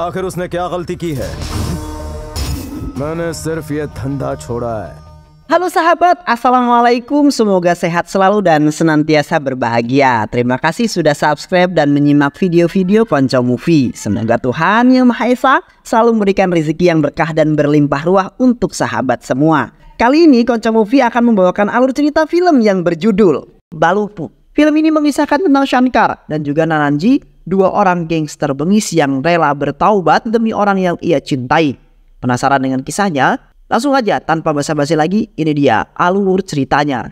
आखिर उसने क्या गलती की है मैंने सिर्फ ये धंधा छोड़ा है Halo sahabat, Assalamualaikum, semoga sehat selalu dan senantiasa berbahagia Terima kasih sudah subscribe dan menyimak video-video Ponco Movie Semoga Tuhan Yang Maha Esa selalu memberikan rezeki yang berkah dan berlimpah ruah untuk sahabat semua Kali ini Konco Movie akan membawakan alur cerita film yang berjudul Balupu. Film ini mengisahkan tentang Shankar dan juga Nananji, dua orang gangster bengis yang rela bertaubat demi orang yang ia cintai. Penasaran dengan kisahnya? Langsung aja tanpa basa-basi lagi, ini dia alur ceritanya.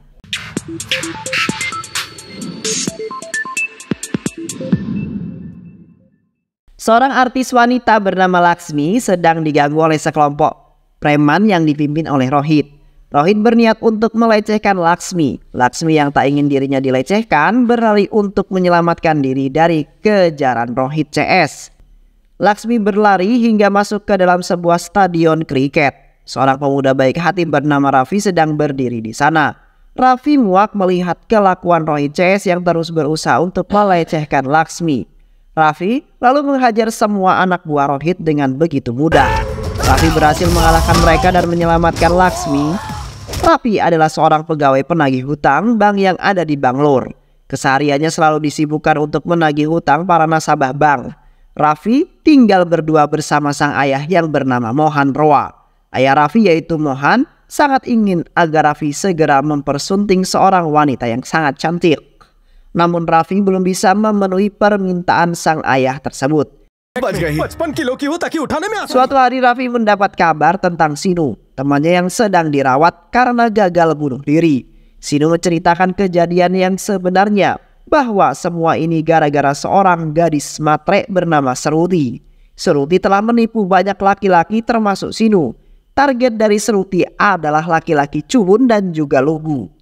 Seorang artis wanita bernama Laksmi sedang diganggu oleh sekelompok preman yang dipimpin oleh Rohit. Rohit berniat untuk melecehkan Laksmi. Laksmi yang tak ingin dirinya dilecehkan berlari untuk menyelamatkan diri dari kejaran Rohit CS. Laksmi berlari hingga masuk ke dalam sebuah stadion kriket. Seorang pemuda baik hati bernama Raffi sedang berdiri di sana. Raffi muak melihat kelakuan Rohit CS yang terus berusaha untuk melecehkan Laksmi. Raffi lalu menghajar semua anak buah Rohit dengan begitu mudah. Raffi berhasil mengalahkan mereka dan menyelamatkan Laksmi tapi adalah seorang pegawai penagih hutang bank yang ada di Bangalore. Kesehariannya selalu disibukkan untuk menagih hutang para nasabah bank. Raffi tinggal berdua bersama sang ayah yang bernama Mohan Roa. Ayah Raffi yaitu Mohan sangat ingin agar Raffi segera mempersunting seorang wanita yang sangat cantik. Namun Raffi belum bisa memenuhi permintaan sang ayah tersebut. Suatu hari Raffi mendapat kabar tentang Sinu, temannya yang sedang dirawat karena gagal bunuh diri. Sinu menceritakan kejadian yang sebenarnya bahwa semua ini gara-gara seorang gadis matre bernama Seruti. Seruti telah menipu banyak laki-laki termasuk Sinu. Target dari Seruti adalah laki-laki culun dan juga lugu.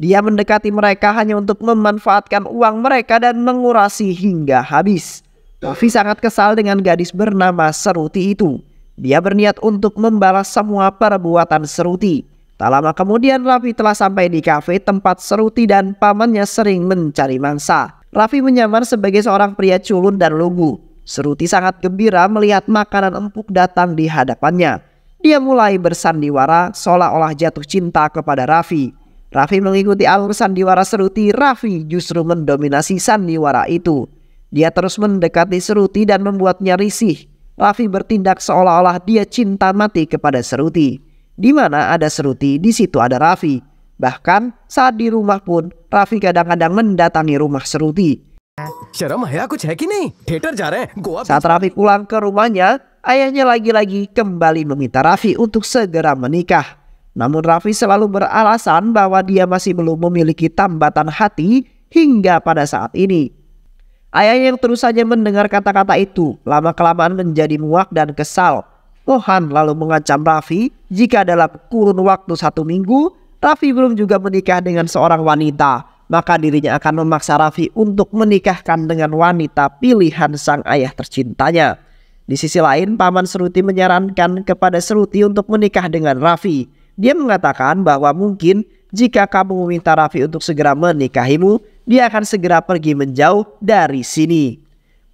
Dia mendekati mereka hanya untuk memanfaatkan uang mereka dan mengurasi hingga habis. Novi sangat kesal dengan gadis bernama Seruti itu. Dia berniat untuk membalas semua perbuatan Seruti. Tak lama kemudian Raffi telah sampai di kafe tempat Seruti dan pamannya sering mencari mangsa. Raffi menyamar sebagai seorang pria culun dan lugu. Seruti sangat gembira melihat makanan empuk datang di hadapannya. Dia mulai bersandiwara seolah-olah jatuh cinta kepada Raffi. Raffi mengikuti alur sandiwara Seruti, Raffi justru mendominasi sandiwara itu. Dia terus mendekati Seruti dan membuatnya risih. Raffi bertindak seolah-olah dia cinta mati kepada Seruti. Di mana ada Seruti, di situ ada Raffi. Bahkan saat di rumah pun, Raffi kadang-kadang mendatangi rumah Seruti. Saat Raffi pulang ke rumahnya, ayahnya lagi-lagi kembali meminta Raffi untuk segera menikah. Namun Raffi selalu beralasan bahwa dia masih belum memiliki tambatan hati hingga pada saat ini. Ayah yang terus saja mendengar kata-kata itu, lama-kelamaan menjadi muak dan kesal. Mohan lalu mengancam Raffi jika dalam kurun waktu satu minggu, Raffi belum juga menikah dengan seorang wanita. Maka dirinya akan memaksa Raffi untuk menikahkan dengan wanita pilihan sang ayah tercintanya. Di sisi lain, Paman Seruti menyarankan kepada Seruti untuk menikah dengan Raffi. Dia mengatakan bahwa mungkin jika kamu meminta Raffi untuk segera menikahimu, dia akan segera pergi menjauh dari sini.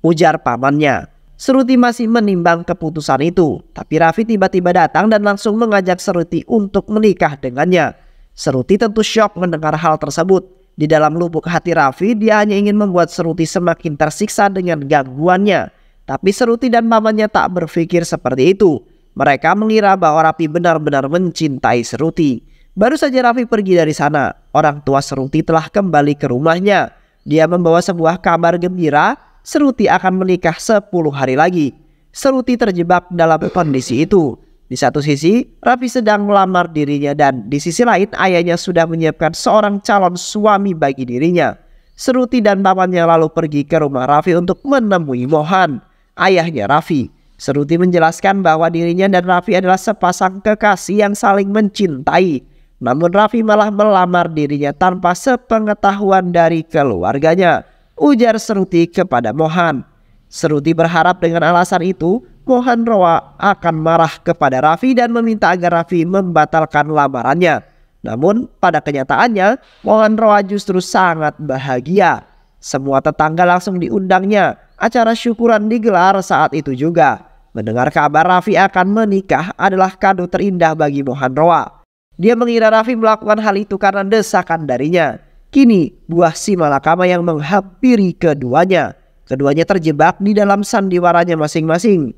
Ujar pamannya. Seruti masih menimbang keputusan itu. Tapi Raffi tiba-tiba datang dan langsung mengajak Seruti untuk menikah dengannya. Seruti tentu syok mendengar hal tersebut. Di dalam lubuk hati Raffi, dia hanya ingin membuat Seruti semakin tersiksa dengan gangguannya. Tapi Seruti dan pamannya tak berpikir seperti itu. Mereka mengira bahwa Raffi benar-benar mencintai Seruti. Baru saja Raffi pergi dari sana, orang tua Seruti telah kembali ke rumahnya. Dia membawa sebuah kabar gembira, Seruti akan menikah 10 hari lagi. Seruti terjebak dalam kondisi itu. Di satu sisi, Raffi sedang melamar dirinya dan di sisi lain ayahnya sudah menyiapkan seorang calon suami bagi dirinya. Seruti dan pamannya lalu pergi ke rumah Raffi untuk menemui Mohan, ayahnya Raffi. Seruti menjelaskan bahwa dirinya dan Raffi adalah sepasang kekasih yang saling mencintai. Namun Raffi malah melamar dirinya tanpa sepengetahuan dari keluarganya. Ujar Seruti kepada Mohan. Seruti berharap dengan alasan itu Mohan Roa akan marah kepada Raffi dan meminta agar Raffi membatalkan lamarannya. Namun pada kenyataannya Mohan Roa justru sangat bahagia. Semua tetangga langsung diundangnya. Acara syukuran digelar saat itu juga. Mendengar kabar Raffi akan menikah adalah kado terindah bagi Mohan Roa. Dia mengira Raffi melakukan hal itu karena desakan darinya. Kini, buah si malakama yang menghampiri keduanya. Keduanya terjebak di dalam sandiwaranya masing-masing.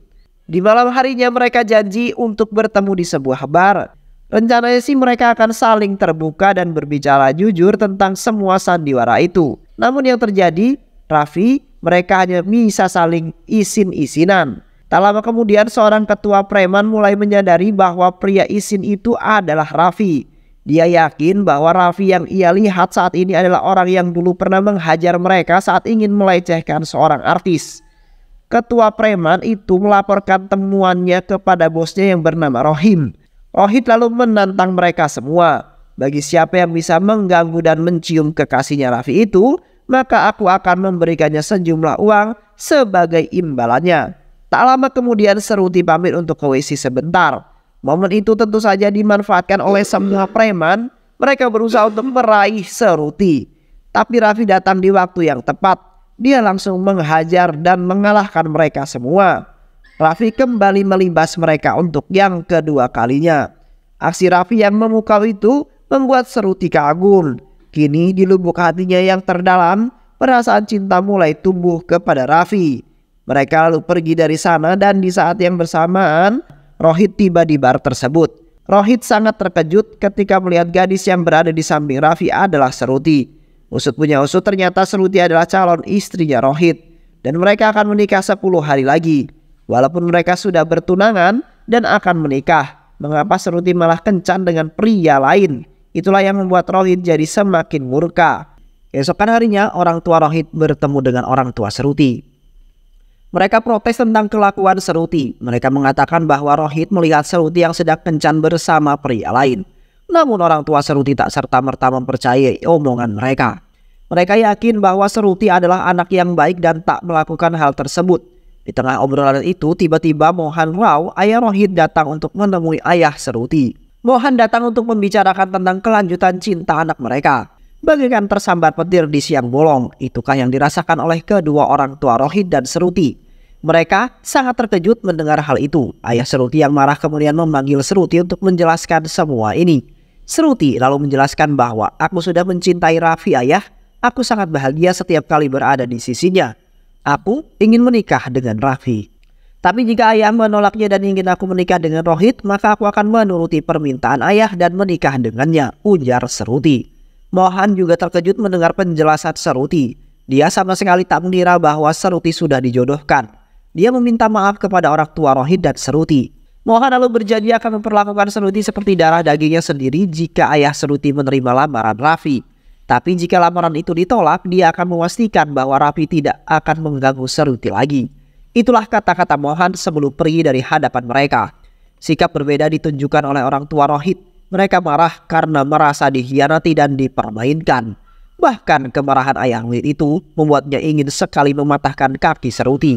Di malam harinya mereka janji untuk bertemu di sebuah bar. Rencananya sih mereka akan saling terbuka dan berbicara jujur tentang semua sandiwara itu. Namun yang terjadi, Raffi mereka hanya bisa saling isin-isinan. Tak lama kemudian seorang ketua preman mulai menyadari bahwa pria isin itu adalah Raffi. Dia yakin bahwa Raffi yang ia lihat saat ini adalah orang yang dulu pernah menghajar mereka saat ingin melecehkan seorang artis. Ketua preman itu melaporkan temuannya kepada bosnya yang bernama Rohim. Rohit lalu menantang mereka semua. Bagi siapa yang bisa mengganggu dan mencium kekasihnya Raffi itu, maka aku akan memberikannya sejumlah uang sebagai imbalannya. Tak lama kemudian Seruti pamit untuk ke WC sebentar. Momen itu tentu saja dimanfaatkan oleh semua preman. Mereka berusaha untuk meraih Seruti. Tapi Raffi datang di waktu yang tepat. Dia langsung menghajar dan mengalahkan mereka semua. Raffi kembali melibas mereka untuk yang kedua kalinya. Aksi Raffi yang memukau itu membuat Seruti kagum. Kini di lubuk hatinya yang terdalam, perasaan cinta mulai tumbuh kepada Raffi. Mereka lalu pergi dari sana dan di saat yang bersamaan Rohit tiba di bar tersebut. Rohit sangat terkejut ketika melihat gadis yang berada di samping Raffi adalah Seruti. Usut punya usut ternyata Seruti adalah calon istrinya Rohit dan mereka akan menikah 10 hari lagi. Walaupun mereka sudah bertunangan dan akan menikah, mengapa Seruti malah kencan dengan pria lain? Itulah yang membuat Rohit jadi semakin murka. Keesokan harinya, orang tua Rohit bertemu dengan orang tua Seruti. Mereka protes tentang kelakuan Seruti. Mereka mengatakan bahwa Rohit melihat Seruti yang sedang kencan bersama pria lain. Namun orang tua Seruti tak serta-merta mempercayai omongan mereka. Mereka yakin bahwa Seruti adalah anak yang baik dan tak melakukan hal tersebut. Di tengah obrolan itu, tiba-tiba Mohan Rao, ayah Rohit datang untuk menemui ayah Seruti. Mohan datang untuk membicarakan tentang kelanjutan cinta anak mereka. Bagaikan tersambar petir di siang bolong, itukah yang dirasakan oleh kedua orang tua Rohit dan Seruti. Mereka sangat terkejut mendengar hal itu. Ayah Seruti yang marah kemudian memanggil Seruti untuk menjelaskan semua ini. Seruti lalu menjelaskan bahwa aku sudah mencintai Raffi ayah. Aku sangat bahagia setiap kali berada di sisinya. Aku ingin menikah dengan Raffi. Tapi jika ayah menolaknya dan ingin aku menikah dengan Rohit, maka aku akan menuruti permintaan ayah dan menikah dengannya, ujar Seruti. Mohan juga terkejut mendengar penjelasan Seruti. Dia sama sekali tak mengira bahwa Seruti sudah dijodohkan. Dia meminta maaf kepada orang tua Rohit dan Seruti. Mohan lalu berjanji akan memperlakukan Seruti seperti darah dagingnya sendiri jika ayah Seruti menerima lamaran Raffi. Tapi jika lamaran itu ditolak, dia akan memastikan bahwa Raffi tidak akan mengganggu Seruti lagi. Itulah kata-kata Mohan sebelum pergi dari hadapan mereka. Sikap berbeda ditunjukkan oleh orang tua Rohit mereka marah karena merasa dikhianati dan dipermainkan. Bahkan kemarahan ayah Lin itu membuatnya ingin sekali mematahkan kaki Seruti.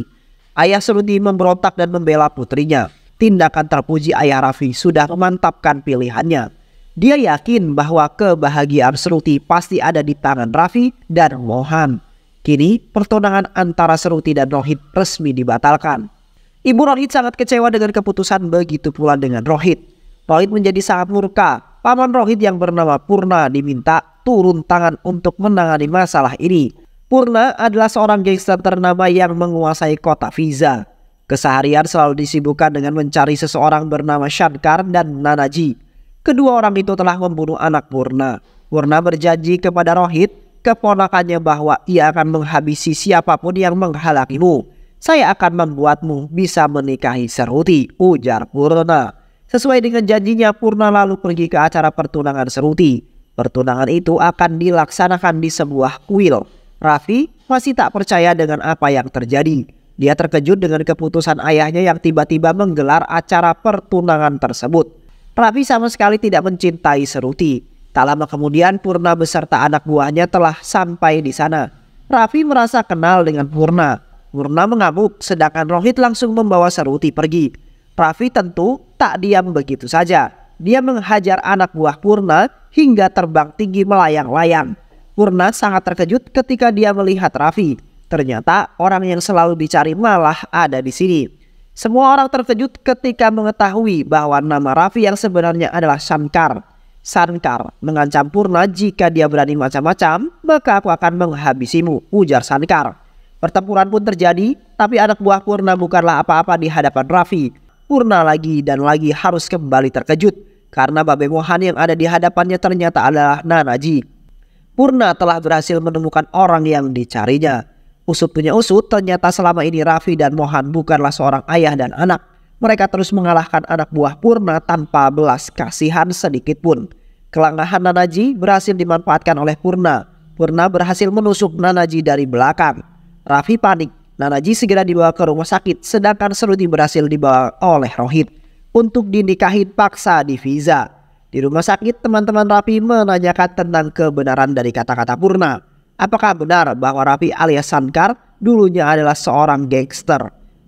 Ayah Seruti memberontak dan membela putrinya. Tindakan terpuji ayah Rafi sudah memantapkan pilihannya. Dia yakin bahwa kebahagiaan Seruti pasti ada di tangan Rafi dan Mohan. Kini pertunangan antara Seruti dan Rohit resmi dibatalkan. Ibu Rohit sangat kecewa dengan keputusan begitu pula dengan Rohit. Rohit menjadi sangat murka. Paman Rohit yang bernama Purna diminta turun tangan untuk menangani masalah ini. Purna adalah seorang gangster ternama yang menguasai kota Visa. Keseharian selalu disibukkan dengan mencari seseorang bernama Shankar dan Nanaji. Kedua orang itu telah membunuh anak Purna. Purna berjanji kepada Rohit, keponakannya bahwa ia akan menghabisi siapapun yang menghalangimu. Saya akan membuatmu bisa menikahi Seruti, ujar Purna. Sesuai dengan janjinya, Purna lalu pergi ke acara pertunangan Seruti. Pertunangan itu akan dilaksanakan di sebuah kuil. Raffi masih tak percaya dengan apa yang terjadi. Dia terkejut dengan keputusan ayahnya yang tiba-tiba menggelar acara pertunangan tersebut. Raffi sama sekali tidak mencintai Seruti. Tak lama kemudian Purna beserta anak buahnya telah sampai di sana. Raffi merasa kenal dengan Purna. Purna mengamuk sedangkan Rohit langsung membawa Seruti pergi. Raffi tentu tak diam begitu saja. Dia menghajar anak buah Purna hingga terbang tinggi melayang-layang. Purna sangat terkejut ketika dia melihat Raffi. Ternyata orang yang selalu dicari malah ada di sini. Semua orang terkejut ketika mengetahui bahwa nama Raffi yang sebenarnya adalah Shankar. Shankar mengancam Purna jika dia berani macam-macam, maka aku akan menghabisimu, ujar Shankar. Pertempuran pun terjadi, tapi anak buah Purna bukanlah apa-apa di hadapan Raffi sempurna lagi dan lagi harus kembali terkejut karena Babe Mohan yang ada di hadapannya ternyata adalah Nanaji. Purna telah berhasil menemukan orang yang dicarinya. Usut punya usut, ternyata selama ini Raffi dan Mohan bukanlah seorang ayah dan anak. Mereka terus mengalahkan anak buah Purna tanpa belas kasihan sedikit pun. Kelangahan Nanaji berhasil dimanfaatkan oleh Purna. Purna berhasil menusuk Nanaji dari belakang. Raffi panik Naraji segera dibawa ke rumah sakit sedangkan Seruti berhasil dibawa oleh Rohit untuk dinikahi paksa di Visa. Di rumah sakit teman-teman Rapi menanyakan tentang kebenaran dari kata-kata Purna. Apakah benar bahwa Rapi alias Sankar dulunya adalah seorang gangster?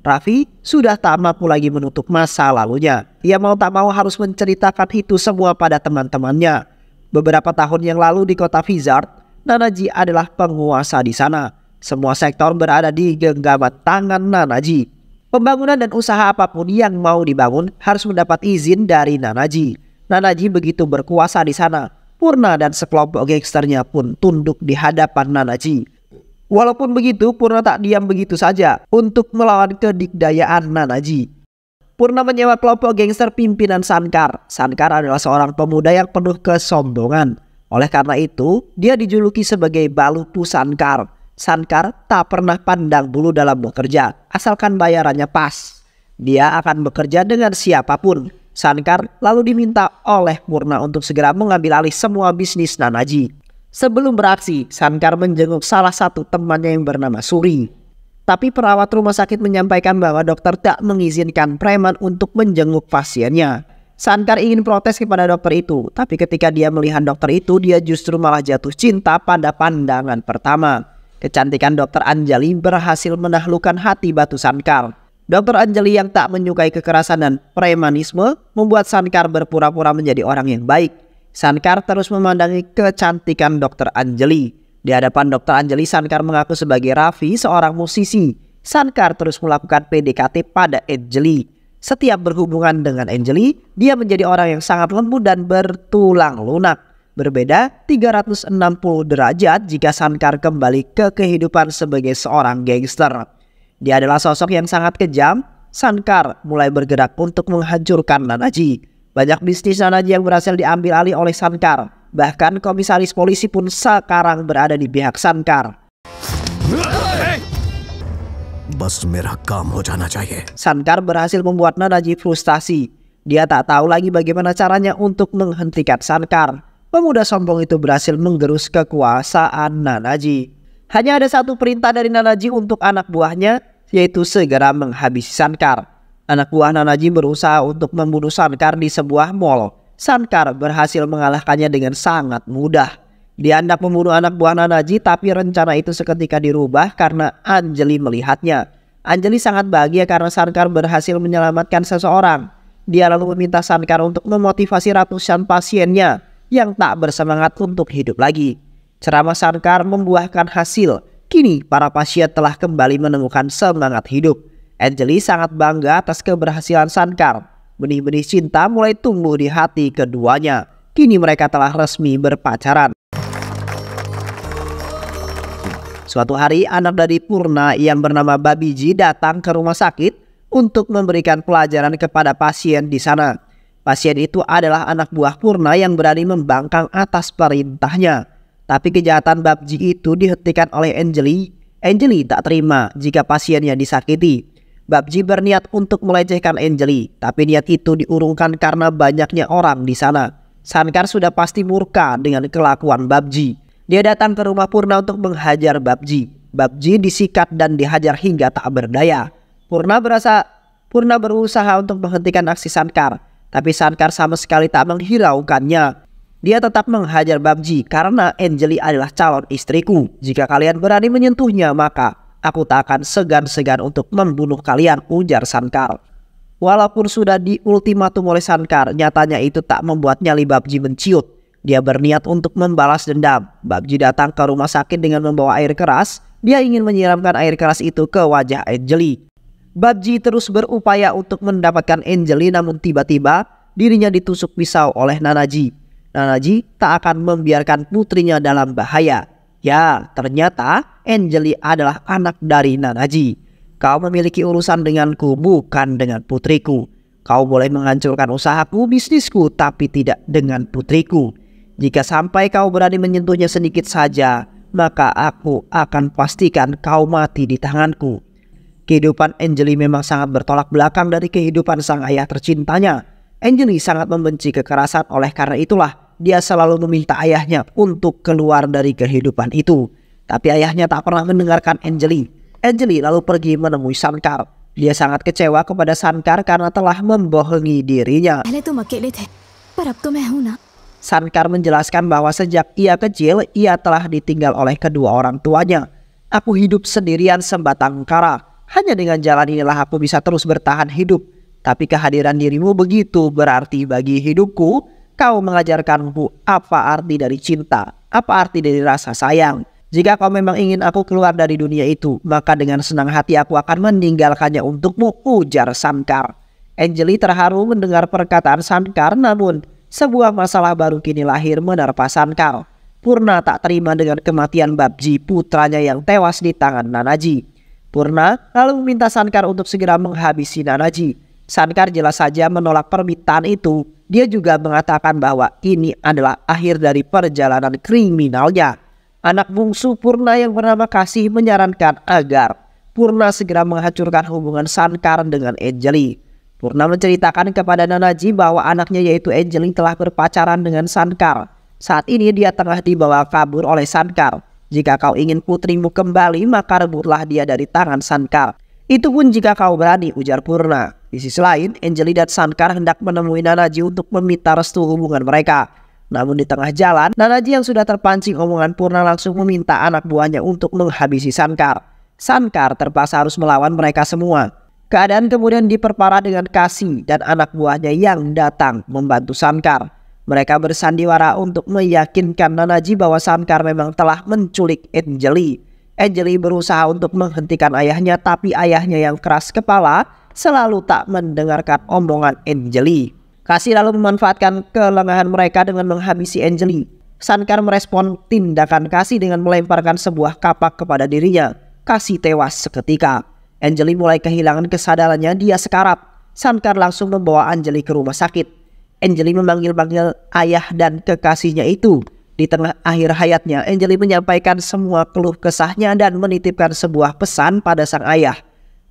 Raffi sudah tak mampu lagi menutup masa lalunya. Ia mau tak mau harus menceritakan itu semua pada teman-temannya. Beberapa tahun yang lalu di kota Vizard, Nanaji adalah penguasa di sana. Semua sektor berada di genggaman tangan Nanaji. Pembangunan dan usaha apapun yang mau dibangun harus mendapat izin dari Nanaji. Nanaji begitu berkuasa di sana. Purna dan sekelompok gangsternya pun tunduk di hadapan Nanaji. Walaupun begitu, Purna tak diam begitu saja untuk melawan kedikdayaan Nanaji. Purna menyewa kelompok gangster pimpinan Sankar. Sankar adalah seorang pemuda yang penuh kesombongan. Oleh karena itu, dia dijuluki sebagai Balupu Sankar. Sankar tak pernah pandang bulu dalam bekerja, asalkan bayarannya pas. Dia akan bekerja dengan siapapun. Sankar lalu diminta oleh Murna untuk segera mengambil alih semua bisnis Nanaji. Sebelum beraksi, Sankar menjenguk salah satu temannya yang bernama Suri. Tapi perawat rumah sakit menyampaikan bahwa dokter tak mengizinkan preman untuk menjenguk pasiennya. Sankar ingin protes kepada dokter itu, tapi ketika dia melihat dokter itu, dia justru malah jatuh cinta pada pandangan pertama. Kecantikan Dr. Anjali berhasil menaklukkan hati batu Sankar. Dr. Anjali yang tak menyukai kekerasan dan premanisme membuat Sankar berpura-pura menjadi orang yang baik. Sankar terus memandangi kecantikan Dr. Anjali. Di hadapan Dr. Anjali, Sankar mengaku sebagai Raffi, seorang musisi. Sankar terus melakukan PDKT pada Anjali. Setiap berhubungan dengan Anjali, dia menjadi orang yang sangat lembut dan bertulang lunak. Berbeda 360 derajat jika Sankar kembali ke kehidupan sebagai seorang gangster. Dia adalah sosok yang sangat kejam. Sankar mulai bergerak untuk menghancurkan Nanaji. Banyak bisnis Nanaji yang berhasil diambil alih oleh Sankar. Bahkan komisaris polisi pun sekarang berada di pihak Sankar. Sankar berhasil membuat Nanaji frustasi. Dia tak tahu lagi bagaimana caranya untuk menghentikan Sankar pemuda sombong itu berhasil menggerus kekuasaan Nanaji. Hanya ada satu perintah dari Nanaji untuk anak buahnya, yaitu segera menghabisi Sankar. Anak buah Nanaji berusaha untuk membunuh Sankar di sebuah mall. Sankar berhasil mengalahkannya dengan sangat mudah. Dia hendak membunuh anak buah Nanaji tapi rencana itu seketika dirubah karena Anjali melihatnya. Anjali sangat bahagia karena Sankar berhasil menyelamatkan seseorang. Dia lalu meminta Sankar untuk memotivasi ratusan pasiennya yang tak bersemangat untuk hidup lagi. Ceramah Sankar membuahkan hasil. Kini para pasien telah kembali menemukan semangat hidup. Angeli sangat bangga atas keberhasilan Sankar. Benih-benih cinta mulai tumbuh di hati keduanya. Kini mereka telah resmi berpacaran. Suatu hari anak dari Purna yang bernama Babiji datang ke rumah sakit untuk memberikan pelajaran kepada pasien di sana. Pasien itu adalah anak buah Purna yang berani membangkang atas perintahnya. Tapi kejahatan Babji itu dihentikan oleh Angeli. Angeli tak terima jika pasiennya disakiti. Babji berniat untuk melecehkan Angeli, tapi niat itu diurungkan karena banyaknya orang di sana. Sankar sudah pasti murka dengan kelakuan Babji. Dia datang ke rumah Purna untuk menghajar Babji. Babji disikat dan dihajar hingga tak berdaya. Purna berasa Purna berusaha untuk menghentikan aksi Sankar, tapi Sankar sama sekali tak menghiraukannya. Dia tetap menghajar Babji karena Angeli adalah calon istriku. Jika kalian berani menyentuhnya maka aku tak akan segan-segan untuk membunuh kalian ujar Sankar. Walaupun sudah di ultimatum oleh Sankar, nyatanya itu tak membuat nyali Babji menciut. Dia berniat untuk membalas dendam. Babji datang ke rumah sakit dengan membawa air keras. Dia ingin menyiramkan air keras itu ke wajah Angeli. Babji terus berupaya untuk mendapatkan Angeli namun tiba-tiba dirinya ditusuk pisau oleh Nanaji. Nanaji tak akan membiarkan putrinya dalam bahaya. Ya, ternyata Angeli adalah anak dari Nanaji. Kau memiliki urusan denganku bukan dengan putriku. Kau boleh menghancurkan usahaku, bisnisku, tapi tidak dengan putriku. Jika sampai kau berani menyentuhnya sedikit saja, maka aku akan pastikan kau mati di tanganku. Kehidupan Angeli memang sangat bertolak belakang dari kehidupan sang ayah tercintanya. Angeli sangat membenci kekerasan oleh karena itulah dia selalu meminta ayahnya untuk keluar dari kehidupan itu. Tapi ayahnya tak pernah mendengarkan Angeli. Angeli lalu pergi menemui Sankar. Dia sangat kecewa kepada Sankar karena telah membohongi dirinya. Sankar menjelaskan bahwa sejak ia kecil, ia telah ditinggal oleh kedua orang tuanya. Aku hidup sendirian sembatang kara hanya dengan jalan inilah aku bisa terus bertahan hidup. Tapi kehadiran dirimu begitu berarti bagi hidupku. Kau mengajarkanku apa arti dari cinta, apa arti dari rasa sayang. Jika kau memang ingin aku keluar dari dunia itu, maka dengan senang hati aku akan meninggalkannya untukmu, ujar Sankar. Angeli terharu mendengar perkataan Sankar, namun sebuah masalah baru kini lahir menerpa Sankar. Purna tak terima dengan kematian Babji putranya yang tewas di tangan Nanaji. Purna lalu meminta Sankar untuk segera menghabisi Nanaji. Sankar jelas saja menolak permintaan itu. Dia juga mengatakan bahwa ini adalah akhir dari perjalanan kriminalnya. Anak bungsu Purna yang bernama Kasih menyarankan agar Purna segera menghancurkan hubungan Sankar dengan Angeli. Purna menceritakan kepada Nanaji bahwa anaknya yaitu Angeli telah berpacaran dengan Sankar. Saat ini dia tengah dibawa kabur oleh Sankar. Jika kau ingin putrimu kembali, maka rebutlah dia dari tangan Sankar. Itu pun jika kau berani, ujar Purna. Di sisi lain, Angeli dan Sankar hendak menemui Nanaji untuk meminta restu hubungan mereka. Namun di tengah jalan, Nanaji yang sudah terpancing omongan Purna langsung meminta anak buahnya untuk menghabisi Sankar. Sankar terpaksa harus melawan mereka semua. Keadaan kemudian diperparah dengan Kasih dan anak buahnya yang datang membantu Sankar. Mereka bersandiwara untuk meyakinkan Nanaji bahwa Sankar memang telah menculik Anjali. Anjali berusaha untuk menghentikan ayahnya tapi ayahnya yang keras kepala selalu tak mendengarkan omongan Anjali. Kasih lalu memanfaatkan kelengahan mereka dengan menghabisi Anjali. Sankar merespon tindakan Kasih dengan melemparkan sebuah kapak kepada dirinya. Kasih tewas seketika. Anjali mulai kehilangan kesadarannya dia sekarat. Sankar langsung membawa Anjali ke rumah sakit. Angelina memanggil-manggil ayah dan kekasihnya itu. Di tengah akhir hayatnya, Angelina menyampaikan semua keluh kesahnya dan menitipkan sebuah pesan pada sang ayah.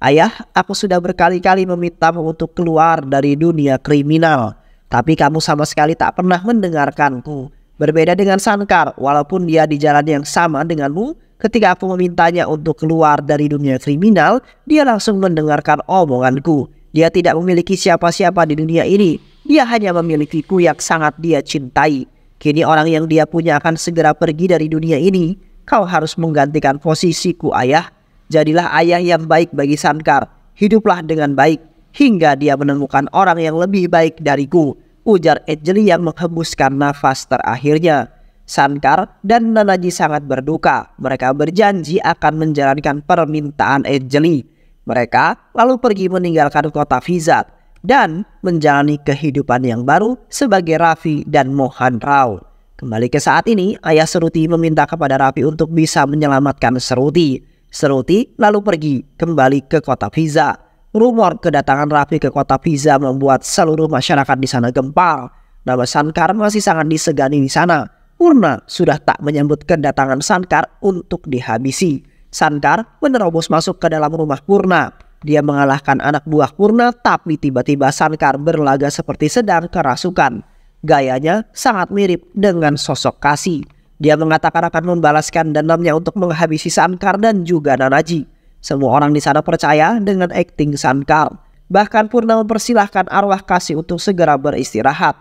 Ayah, aku sudah berkali-kali meminta untuk keluar dari dunia kriminal. Tapi kamu sama sekali tak pernah mendengarkanku. Berbeda dengan Sankar, walaupun dia di jalan yang sama denganmu, ketika aku memintanya untuk keluar dari dunia kriminal, dia langsung mendengarkan omonganku. Dia tidak memiliki siapa-siapa di dunia ini dia hanya memiliki memilikiku yang sangat dia cintai. Kini orang yang dia punya akan segera pergi dari dunia ini. Kau harus menggantikan posisiku ayah. Jadilah ayah yang baik bagi Sankar. Hiduplah dengan baik hingga dia menemukan orang yang lebih baik dariku. Ujar Anjali yang menghembuskan nafas terakhirnya. Sankar dan Nanaji sangat berduka. Mereka berjanji akan menjalankan permintaan Anjali. Mereka lalu pergi meninggalkan kota Fizat dan menjalani kehidupan yang baru sebagai Raffi dan Mohan Rao. Kembali ke saat ini, ayah Seruti meminta kepada Raffi untuk bisa menyelamatkan Seruti. Seruti lalu pergi kembali ke kota Pisa. Rumor kedatangan Raffi ke kota Pisa membuat seluruh masyarakat di sana gempar. Nama Sankar masih sangat disegani di sana. Purna sudah tak menyambut kedatangan Sankar untuk dihabisi. Sankar menerobos masuk ke dalam rumah Purna. Dia mengalahkan anak buah Purna tapi tiba-tiba Sankar berlaga seperti sedang kerasukan. Gayanya sangat mirip dengan sosok Kasih. Dia mengatakan akan membalaskan dendamnya untuk menghabisi Sankar dan juga Nanaji. Semua orang di sana percaya dengan akting Sankar. Bahkan Purna mempersilahkan arwah Kasih untuk segera beristirahat.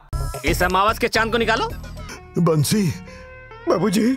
ke Bansi, Babuji.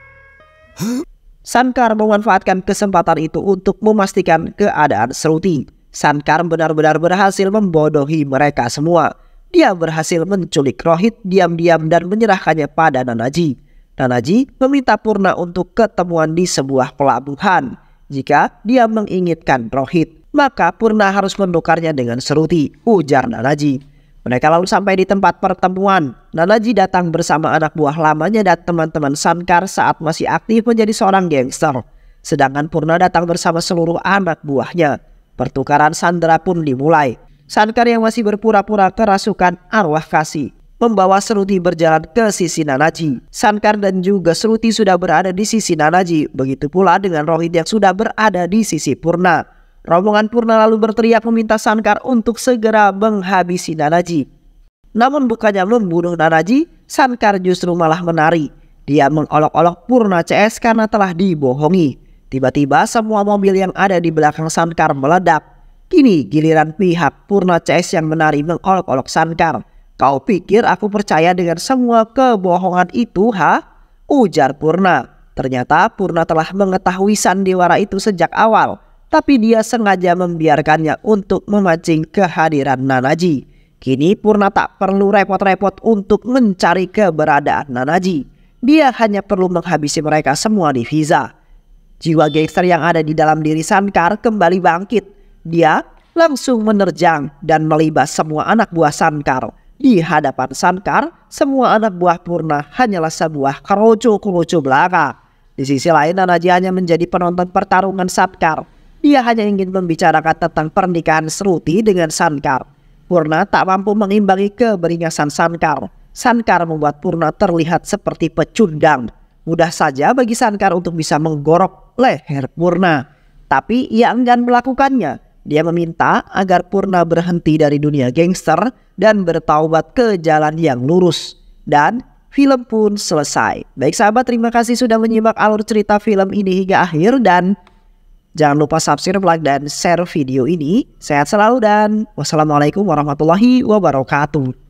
Sankar memanfaatkan kesempatan itu untuk memastikan keadaan Sruti. Sankar benar-benar berhasil membodohi mereka semua. Dia berhasil menculik Rohit diam-diam dan menyerahkannya pada Nanaji. Nanaji meminta Purna untuk ketemuan di sebuah pelabuhan. Jika dia menginginkan Rohit, maka Purna harus menukarnya dengan Seruti, ujar Nanaji. Mereka lalu sampai di tempat pertemuan. Nanaji datang bersama anak buah lamanya dan teman-teman Sankar saat masih aktif menjadi seorang gangster. Sedangkan Purna datang bersama seluruh anak buahnya. Pertukaran Sandra pun dimulai. Sankar yang masih berpura-pura kerasukan arwah kasih. Membawa Seruti berjalan ke sisi Nanaji. Sankar dan juga Seruti sudah berada di sisi Nanaji. Begitu pula dengan Rohit yang sudah berada di sisi Purna. Rombongan Purna lalu berteriak meminta Sankar untuk segera menghabisi Nanaji. Namun bukannya membunuh Nanaji, Sankar justru malah menari. Dia mengolok-olok Purna CS karena telah dibohongi. Tiba-tiba semua mobil yang ada di belakang Sankar meledak. Kini giliran pihak Purna CS yang menari mengolok-olok Sankar. Kau pikir aku percaya dengan semua kebohongan itu ha? Ujar Purna. Ternyata Purna telah mengetahui sandiwara itu sejak awal tapi dia sengaja membiarkannya untuk memancing kehadiran Nanaji. Kini Purna tak perlu repot-repot untuk mencari keberadaan Nanaji. Dia hanya perlu menghabisi mereka semua di Visa. Jiwa gangster yang ada di dalam diri Sankar kembali bangkit. Dia langsung menerjang dan melibas semua anak buah Sankar. Di hadapan Sankar, semua anak buah Purna hanyalah sebuah kerucu-kerucu belaka. Di sisi lain, Nanaji hanya menjadi penonton pertarungan Sankar ia hanya ingin membicarakan tentang pernikahan Sruti dengan Sankar. Purna tak mampu mengimbangi keberingasan Sankar. Sankar membuat Purna terlihat seperti pecundang. Mudah saja bagi Sankar untuk bisa menggorok leher Purna. Tapi ia enggan melakukannya. Dia meminta agar Purna berhenti dari dunia gangster dan bertaubat ke jalan yang lurus. Dan film pun selesai. Baik sahabat, terima kasih sudah menyimak alur cerita film ini hingga akhir dan Jangan lupa subscribe, like, dan share video ini. Sehat selalu dan wassalamualaikum warahmatullahi wabarakatuh.